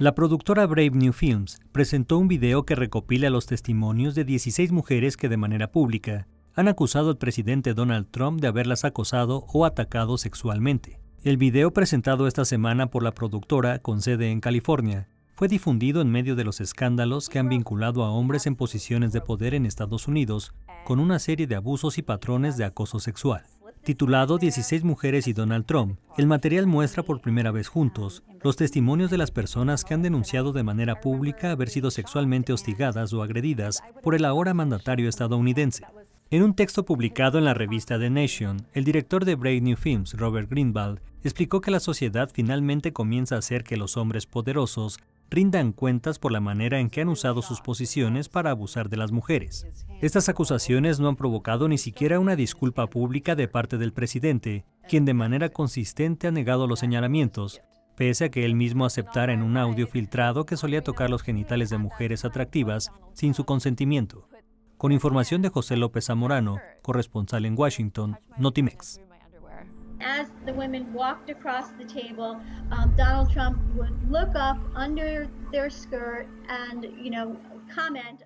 La productora Brave New Films presentó un video que recopila los testimonios de 16 mujeres que de manera pública han acusado al presidente Donald Trump de haberlas acosado o atacado sexualmente. El video presentado esta semana por la productora con sede en California fue difundido en medio de los escándalos que han vinculado a hombres en posiciones de poder en Estados Unidos con una serie de abusos y patrones de acoso sexual. Titulado 16 mujeres y Donald Trump, el material muestra por primera vez juntos los testimonios de las personas que han denunciado de manera pública haber sido sexualmente hostigadas o agredidas por el ahora mandatario estadounidense. En un texto publicado en la revista The Nation, el director de Brave New Films, Robert Greenwald, explicó que la sociedad finalmente comienza a hacer que los hombres poderosos rindan cuentas por la manera en que han usado sus posiciones para abusar de las mujeres. Estas acusaciones no han provocado ni siquiera una disculpa pública de parte del presidente, quien de manera consistente ha negado los señalamientos, pese a que él mismo aceptara en un audio filtrado que solía tocar los genitales de mujeres atractivas sin su consentimiento. Con información de José López Zamorano, corresponsal en Washington, Notimex. as the women walked across the table, um, Donald Trump would look up under their skirt and, you know, comment.